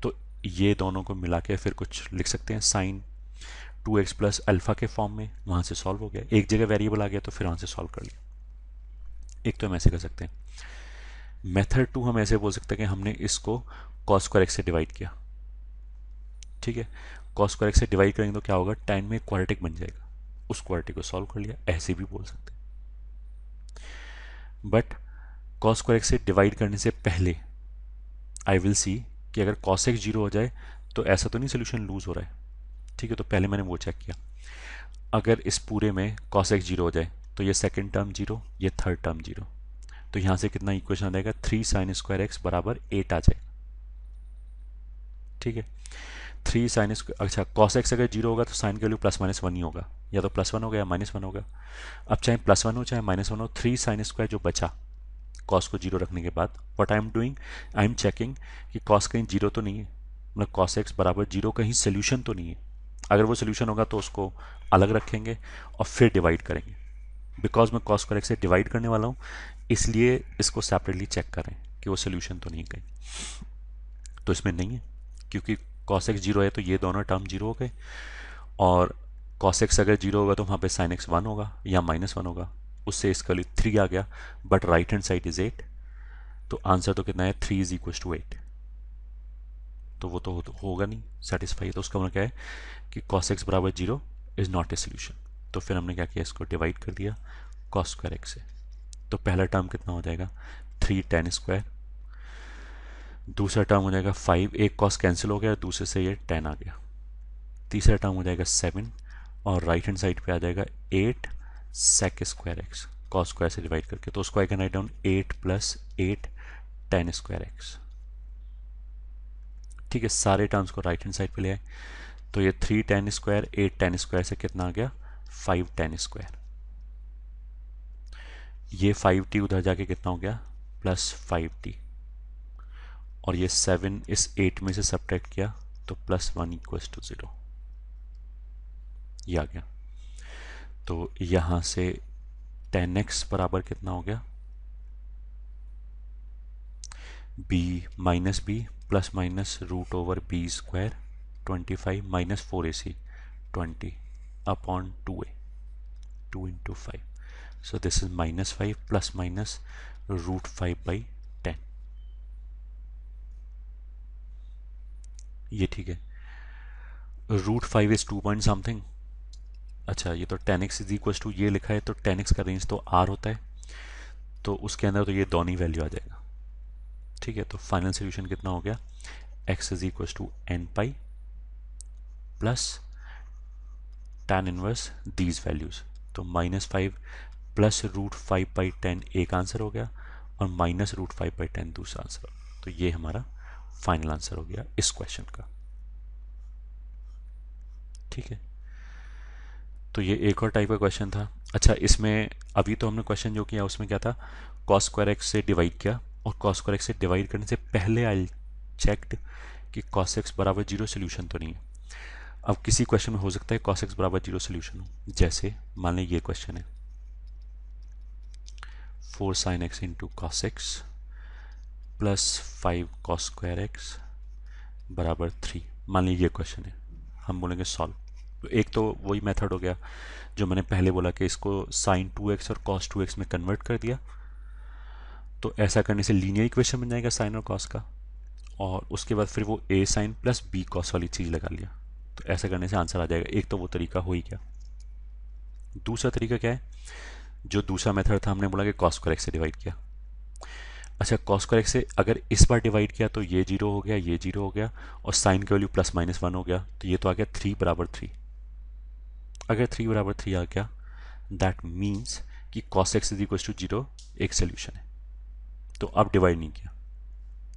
Speaker 1: तो ये दोनों को मिला के फिर कुछ लिख सकते हैं sine two x plus alpha के फॉर्म में वहाँ से सॉल्व हो गया एक जगह वेरिएबल आ गया तो फिर वहाँ से सॉल्व कर लिया एक तो हम ऐसे कर सकते हैं मेथड टू हम ऐसे बोल सकते हैं कि हमने इसको कॉस स्क्वायर एक्स से डिवाइड किया ठीक है कॉस स्क्वायर एक्स से डिवाइड करेंगे तो क्या होगा टेन में क्वाड्रेटिक बन जाएगा उस क्वाड्रेटिक को सॉल्व कर लिया ऐसे भी बोल सकते बट कॉस स्क्वायर एक्स से डिवाइड करने से पहले आई विल सी कि अगर कॉस एक्स जीरो हो जाए तो ऐसा तो नहीं सोल्यूशन लूज़ हो रहा है ठीक है तो पहले मैंने वो चेक किया अगर इस पूरे में कॉस एक्स जीरो हो जाए तो ये सेकेंड टर्म जीरो ये थर्ड टर्म जीरो तो यहाँ से कितना इक्वेशन आ जाएगा थ्री साइन स्क्वायर एक्स बराबर एट आ जाएगा ठीक है थ्री साइन अच्छा कॉस एक्स अगर जीरो होगा तो साइन के वैल्यू प्लस माइनस वन ही होगा या तो प्लस वन होगा या माइनस वन होगा अब चाहे प्लस वन हो चाहे माइनस वन हो थ्री साइन स्क्वायर जो बचा कॉस को जीरो रखने के बाद what I am doing I am checking कि कॉस कहीं जीरो तो नहीं है मतलब कॉस एक्स बराबर जीरो कहीं सोल्यूशन तो नहीं है अगर वो सोल्यूशन होगा तो उसको अलग रखेंगे और फिर डिवाइड करेंगे बिकॉज मैं कॉस को एक्स से डिवाइड करने वाला हूँ इसलिए इसको सेपरेटली चेक करें कि वो सोल्यूशन तो नहीं कहीं तो इसमें नहीं है क्योंकि कॉस एक्स जीरो है तो ये दोनों टर्म जीरो हो गए और कॉस एक्स अगर जीरो होगा तो वहाँ पे साइन एक्स वन होगा या माइनस वन होगा उससे इसका लिए थ्री आ गया but right hand side is eight तो आंसर तो कितना है three is equal to eight तो वो तो होगा नहीं सेटिस्फाई तो उसका मतलब क्या है कि कॉस एक्स बराबर zero is not a solution तो फिर हमने क्या किया इसको डिवाइड कर दिया कॉस स्क्वायर एक्स से तो पहला टर्म कितना हो जाएगा थ्री टेन स्क्वायर दूसरा टर्म हो जाएगा फाइव एक कॉस कैंसिल हो गया दूसरे से ये टेन आ गया तीसरा टर्म हो जाएगा सेवन और राइट हैंड साइड पे आ जाएगा eight sec square x cos square से डिवाइड करके तो उसको I can write down eight plus eight tan square x ठीक है सारे टर्म्स को राइट हैंड साइड पे ले आए तो ये three tan square eight tan square से कितना आ गया फाइव टेन स्क्वायर ये फाइव टी उधर जाके कितना हो गया प्लस फाइव टी और ये सेवन इस एट में से सब्ट्रैक्ट किया तो plus one equals to zero आ गया तो यहाँ से टेन एक्स बराबर कितना हो गया b minus b plus minus root over b square twenty five minus four a c twenty upon two a two into five so this is minus five plus minus root five by ये ठीक है root five is two point something अच्छा ये तो tan x is equal to ये लिखा है तो टेन एक्स का रेंज तो आर होता है तो उसके अंदर तो ये दोनों वैल्यू आ जाएगा ठीक है तो फाइनल सोल्यूशन कितना हो गया x is equal to n pi plus tan inverse these values तो minus five plus root five by ten एक आंसर हो गया और minus root five by ten दूसरा आंसर तो ये हमारा फाइनल आंसर हो गया इस क्वेश्चन का ठीक है तो ये एक और टाइप का क्वेश्चन था अच्छा इसमें अभी तो हमने क्वेश्चन जो किया उसमें क्या था कॉस स्क्वायर एक्स से डिवाइड किया और कॉस स्क्वायर एक्स से डिवाइड करने से पहले आई चेक कि कॉस एक्स बराबर जीरो सोल्यूशन तो नहीं है अब किसी क्वेश्चन में हो सकता है कॉस एक्स बराबर जीरो सोल्यूशन हो जैसे मान लें ये क्वेश्चन है four sine x into cos x plus five cos square x बराबर थ्री मान लीजिए क्वेश्चन है हम बोलेंगे सॉल्व तो एक तो वही मेथड हो गया जो मैंने पहले बोला कि इसको साइन टू एक्स और कॉस टू एक्स में कन्वर्ट कर दिया तो ऐसा करने से लीनियर इक्वेशन बन जाएगा साइन और कॉस का और उसके बाद फिर वो a sine plus b cos वाली चीज़ लगा लिया तो ऐसा करने से आंसर आ जाएगा एक तो वो तरीका हो ही क्या दूसरा तरीका क्या है जो दूसरा मेथड था हमने बोला कि कॉस स्क्वायर एक्स से डिवाइड किया अच्छा कॉस करेक्ट से अगर इस बार डिवाइड किया तो ये जीरो हो गया ये जीरो हो गया और साइन का वैल्यू प्लस माइनस वन हो गया तो ये तो आ गया थ्री बराबर थ्री अगर थ्री बराबर थ्री आ गया दैट मीन्स कि cos x is equal to zero एक सोल्यूशन है तो अब डिवाइड नहीं किया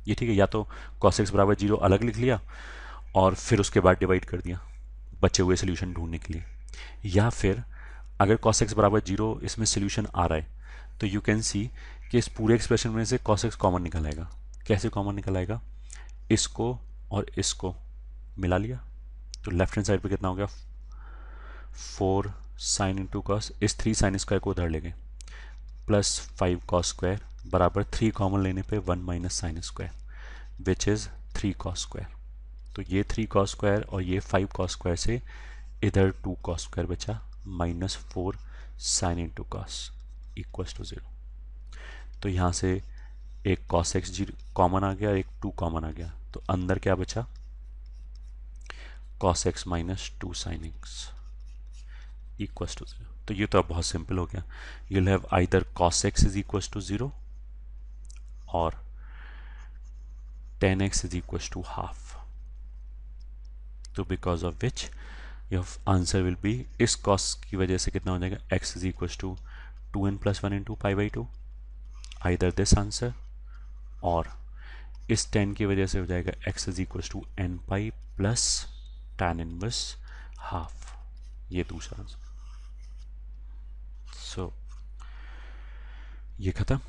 Speaker 1: ये ठीक है या तो कॉस एक्स बराबर जीरो अलग लिख लिया और फिर उसके बाद डिवाइड कर दिया बचे हुए सोल्यूशन ढूंढने के लिए या फिर अगर कॉस एक्स बराबर जीरो इसमें सोल्यूशन आ रहा है तो यू कैन सी कि इस पूरे एक्सप्रेशन में से कॉस एक्स कॉमन निकल आएगा कैसे कॉमन निकल आएगा इसको और इसको मिला लिया तो लेफ्ट हैंड साइड पे कितना हो गया फोर साइन इंटू कॉस इस थ्री साइन स्क्वायर को उधर ले गए प्लस फाइव कॉस स्क्वायर बराबर थ्री कॉमन लेने पे one minus sine square which is three cos square तो ये थ्री कॉस स्क्वायर और ये फाइव कॉस स्क्वायर से इधर टू कॉस स्क्वायर बचा minus four sine into cos equals to zero तो यहाँ से एक कॉस एक्स जीरो कॉमन आ गया एक टू कॉमन आ गया तो अंदर क्या बचा cos x minus two sine x equals to zero तो ये तो अब बहुत सिंपल हो गया you'll have either cos x is equals to zero और tan x is equals to half तो because of which your answer will be इस कॉस की वजह से कितना हो जाएगा x is equals to 2n plus 1 into pi by 2 either this answer or is 10 ki wajah se ga, x is equals to n pi plus tan inverse half ye dusra answer so ye khatam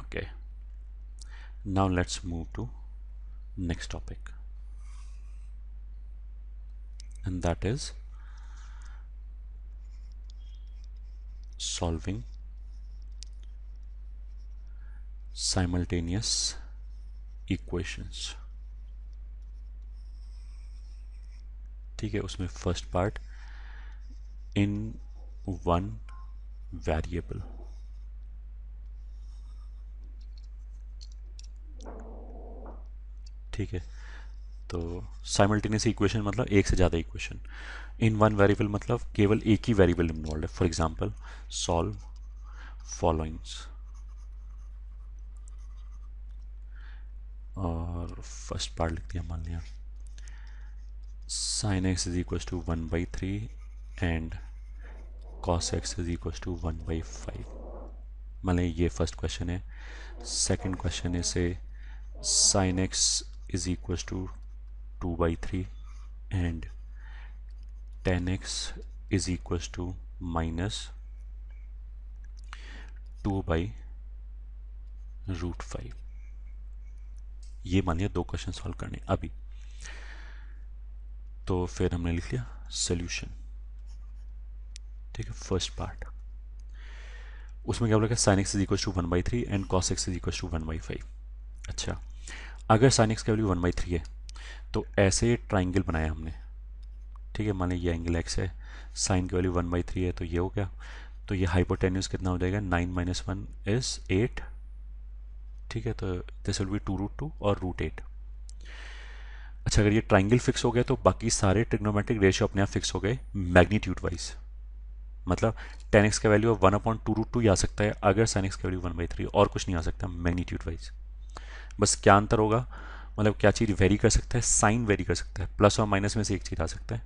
Speaker 1: okay now let's move to next topic and that is solving simultaneous equations ठीक है उसमें first part in one variable ठीक है तो simultaneous equation मतलब एक से ज़्यादा इक्वेशन इन वन वेरिएबल मतलब केवल एक ही वेरिएबल इन्वॉल्व है फॉर एग्जांपल सॉल्व फॉलोइंग्स और फर्स्ट पार्ट लिख दिया मान लिया sine x is equal to one by three and cos x is equal to one by five मान लिया ये फर्स्ट क्वेश्चन है सेकंड क्वेश्चन है से sine x is equal to two by three and tan x is equal to minus two by root five ये मानिए दो question solve करने अभी तो फिर हमने लिख लिया सोल्यूशन ठीक है फर्स्ट पार्ट उसमें क्या बोला sine x is equal to one by three and cos x is equal to one by five अच्छा अगर साइन एक्स का वैल्यू वन बाई थ्री है तो ऐसे ट्राइंगल बनाया हमने ठीक है मान लीजिए एंगल एक्स है साइन की वैल्यू वन बाई थ्री है तो ये हो गया तो ये हाइपोटेन्यूस कितना हो जाएगा nine minus one is eight ठीक है तो this will be two root two और रूट एट अच्छा अगर ये ट्राइंगल फिक्स हो गया तो बाकी सारे ट्रिग्नोमेट्रिक रेशियो अपने आप फिक्स हो गए मैग्नीट्यूड वाइज मतलब टेन एक्स का value one upon two root two ही आ सकता है अगर साइन एक्स का वैल्यू वन बाई थ्री और कुछ नहीं आ सकता मैग्नीट्यूड वाइज बस क्या अंतर होगा मतलब क्या चीज़ वेरी कर सकता है साइन वेरी कर सकता है प्लस और माइनस में से एक चीज़ आ सकता है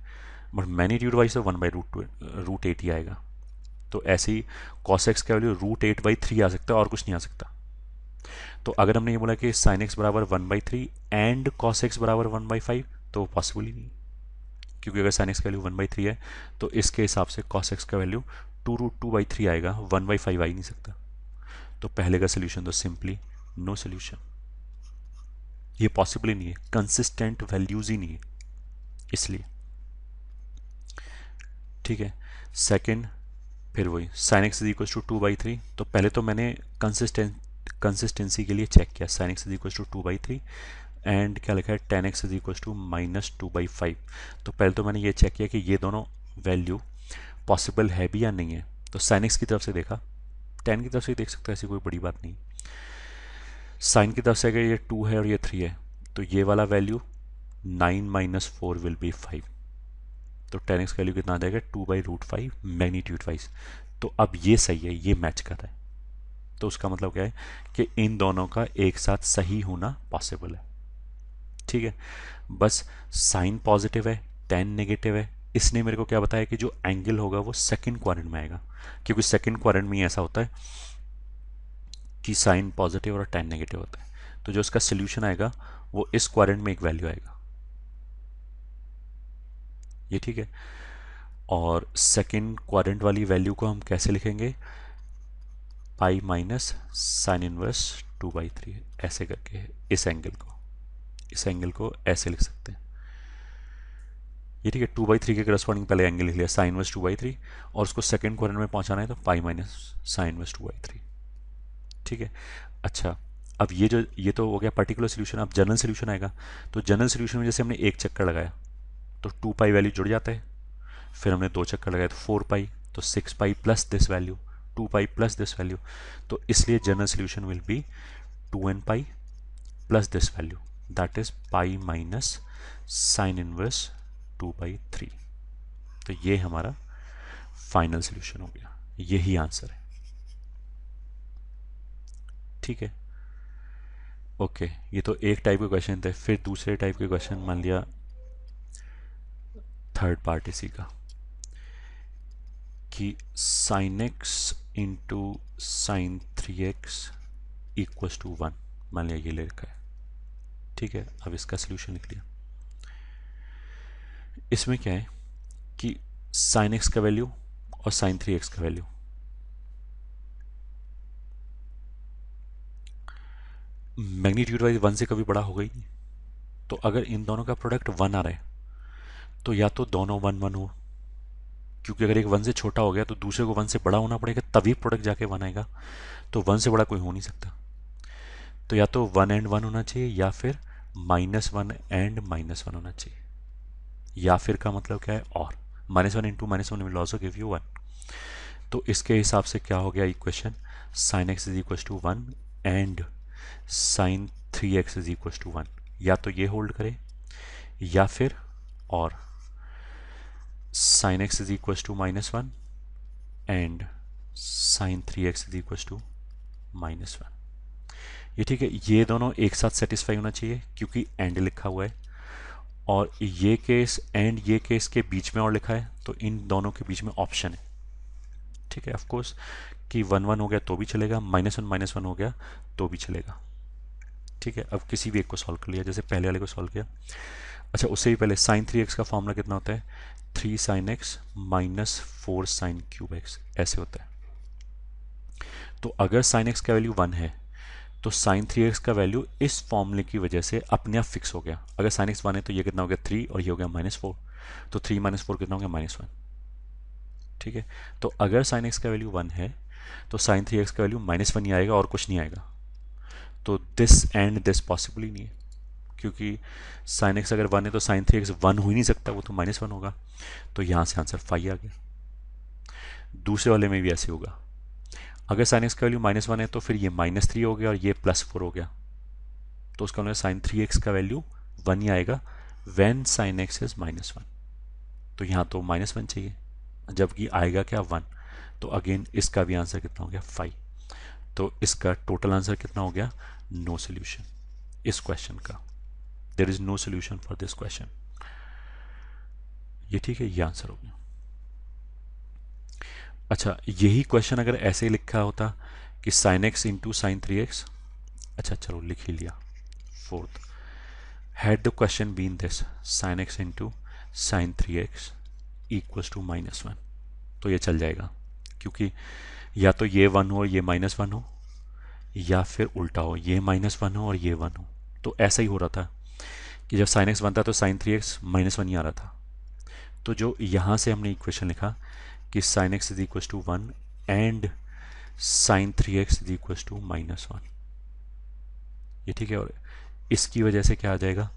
Speaker 1: बट मैनीट्यूड वाइज तो one by root root eight ही आएगा तो ऐसे ही कॉसेक्स का value root eight by three आ सकता है और कुछ नहीं आ सकता तो अगर हमने ये बोला कि साइन एक्स बराबर one by three and cos x बराबर वन बाई फाइव तो पॉसिबल ही नहीं क्योंकि अगर साइन एक्स का वैल्यू वन बाई थ्री है तो इसके हिसाब से कॉस एक्स का value two root two by three आएगा वन बाई फाइव आ ही नहीं सकता तो पहले का सोल्यूशन तो सिंपली नो सोल्यूशन ये पॉसिबल ही नहीं है कंसिस्टेंट वैल्यूज ही नहीं है इसलिए ठीक है सेकंड फिर वही sine x is to two by three तो पहले तो मैंने कंसिस्टेंट कंसिस्टेंसी के लिए चेक किया sine x is to two by three and क्या लिखा है tan x is to minus two by five तो पहले तो मैंने ये चेक किया कि ये दोनों वैल्यू पॉसिबल है भी या नहीं है तो साइन एक्स की तरफ से देखा टेन की तरफ से देख सकते ऐसी कोई बड़ी बात नहीं साइन की तरफ से अगर ये टू है और ये थ्री है तो ये वाला value nine minus four will be five तो टेन एक्स वैल्यू कितना आ जाएगा two by root five magnitude wise तो अब ये सही है ये मैच कर रहा है तो उसका मतलब क्या है कि इन दोनों का एक साथ सही होना पॉसिबल है ठीक है बस साइन पॉजिटिव है टेन नेगेटिव है इसने मेरे को क्या बताया कि जो एंगल होगा वो सेकंड क्वारेंट में आएगा क्योंकि सेकेंड क्वारेंट में ऐसा होता है कि साइन पॉजिटिव और टेन नेगेटिव होता है तो जो इसका सोल्यूशन आएगा वो इस क्वारेंट में एक वैल्यू आएगा ये ठीक है और सेकेंड क्वारेंट वाली वैल्यू को हम कैसे लिखेंगे pi minus sine inverse two by three ऐसे करके इस एंगल को इस एंगल को ऐसे लिख सकते हैं ये ठीक है टू बाई थ्री के करस्पॉन्डिंग पहले एंगल लिख लिया sine inverse two by three और उसको सेकेंड क्वारेंट में पहुंचाना है तो pi minus sine inverse two by three ठीक है अच्छा अब ये जो ये तो हो गया पर्टिकुलर सोल्यूशन अब जनरल सोल्यूशन आएगा तो जनरल सोल्यूशन में जैसे हमने एक चक्कर लगाया तो टू पाई वैल्यू जुड़ जाता है फिर हमने दो चक्कर लगाया तो फोर पाई तो six pi plus this value two pi plus this value तो इसलिए general solution will be two n pi plus this value that is pi minus sine inverse two by three तो ये हमारा final solution हो गया यही answer है ठीक है ओके ये तो एक टाइप के क्वेश्चन थे फिर दूसरे टाइप के क्वेश्चन मान लिया थर्ड पार्ट इसी का कि sine x into sine three x equals to one मान लिया ये ले रखा है ठीक है अब इसका सोल्यूशन लिख लिया इसमें क्या है कि साइन एक्स का वैल्यू और साइन थ्री एक्स का वैल्यू मैग्नीट्यूड वाइज वन से कभी बड़ा हो गई नहीं तो अगर इन दोनों का प्रोडक्ट वन आ रहा है तो या तो दोनों वन वन हो क्योंकि अगर एक वन से छोटा हो गया तो दूसरे को वन से बड़ा होना पड़ेगा तभी प्रोडक्ट जाके वन आएगा तो वन से बड़ा कोई हो नहीं सकता तो या तो वन एंड वन होना चाहिए या फिर minus one and minus one होना चाहिए या फिर का मतलब क्या है और minus one into minus one will also give you one तो इसके हिसाब से क्या हो गया equation sine x is equal to one and sine three x is equal to one या तो ये होल्ड करे या फिर और sine x is equal to minus one and sine three x is equal to minus one ये ठीक है ये दोनों एक साथ सेटिस्फाई होना चाहिए क्योंकि एंड लिखा हुआ है और ये केस एंड ये केस के बीच में और लिखा है तो इन दोनों के बीच में ऑप्शन है ठीक है ऑफकोर्स कि वन वन हो गया तो भी चलेगा माइनस वन माइनस वन हो गया तो भी चलेगा ठीक है अब किसी भी एक को सॉल्व कर लिया जैसे पहले वाले को सॉल्व किया अच्छा उससे भी पहले साइन थ्री एक्स का फॉर्मूला कितना होता है three sine x minus four sine cube x ऐसे होता है तो अगर साइन एक्स का वैल्यू वन है तो साइन थ्री एक्स का वैल्यू इस फॉर्मूले की वजह से अपने आप फिक्स हो गया अगर साइन एक्स वन है तो ये कितना हो गया थ्री और ये हो गया माइनस फोर तो थ्री माइनस फोर कितना हो गया माइनस वन ठीक है तो अगर साइन एक्स का वैल्यू वन है तो साइन थ्री एक्स का वैल्यू माइनस वन ही आएगा और कुछ नहीं आएगा तो दिस एंड दिस पॉसिबल ही नहीं है क्योंकि साइन एक्स अगर वन है तो साइन थ्री एक्स वन हो ही नहीं सकता वो तो माइनस वन होगा तो यहाँ से आंसर फाइव आ गया दूसरे वाले में भी ऐसे होगा अगर साइन एक्स का वैल्यू माइनस वन है तो फिर ये माइनस थ्री हो गया और ये प्लस फोर हो गया तो उसका मतलब साइन थ्री एक्स का वैल्यू वन ही आएगा when sine x is minus one तो यहाँ तो माइनस वन चाहिए जबकि आएगा क्या वन तो अगेन इसका भी आंसर कितना हो गया फाइव तो इसका टोटल आंसर कितना हो गया नो सोल्यूशन इस क्वेश्चन का there is no solution for this question ये ठीक है ये आंसर हो गया अच्छा यही क्वेश्चन अगर ऐसे ही लिखा होता कि sine x into sine three x अच्छा चलो लिख ही लिया fourth had the question been this sine x into sine three x equals to minus one तो ये चल जाएगा क्योंकि या तो ये वन हो ये माइनस वन हो या फिर उल्टा हो ये माइनस वन हो और ये वन हो तो ऐसा ही हो रहा था कि जब साइन एक्स बनता तो sine three x minus one ही आ रहा था तो जो यहाँ से हमने इक्वेशन लिखा कि sine x is equal to one and sine three x is equals to minus one ये ठीक है और इसकी वजह से क्या आ जाएगा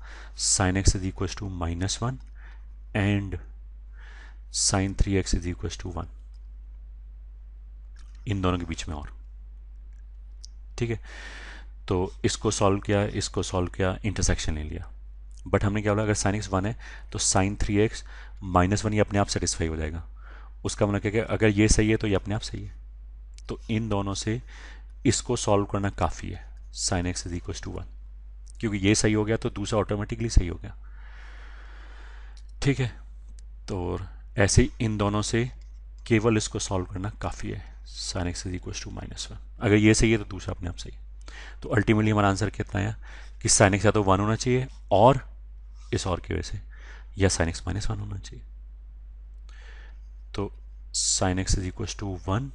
Speaker 1: sine x is equal to minus one and sine three x is equal to one इन दोनों के बीच में और ठीक है तो इसको सॉल्व किया इसको सॉल्व किया इंटरसेक्शन ले लिया बट हमने क्या बोला अगर साइन एक्स वन है तो sine three x minus one ये अपने आप सेटिस्फाई हो जाएगा उसका मतलब क्या अगर ये सही है तो ये अपने आप सही है तो इन दोनों से इसको सॉल्व करना काफ़ी है sine x is equal to one क्योंकि ये सही हो गया तो दूसरा ऑटोमेटिकली सही हो गया ठीक है तो ऐसे ही इन दोनों से केवल इसको सॉल्व करना काफ़ी है sine x is equal to minus one अगर ये सही है तो दूसरा अपने आप सही है तो अल्टीमेटली हमारा आंसर कितना आया कि साइन एक्स या तो वन होना चाहिए और इस और की वजह से या साइन एक्स माइनस वन होना चाहिए तो sine x is equal to one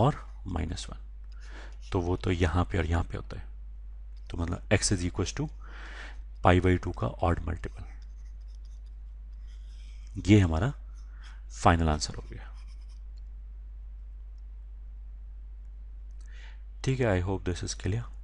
Speaker 1: और माइनस वन तो वो तो यहाँ पे और यहाँ पे होता है तो मतलब x is equal to pi by two का ऑड मल्टीपल ये हमारा फाइनल आंसर हो गया ठीक है I hope this is clear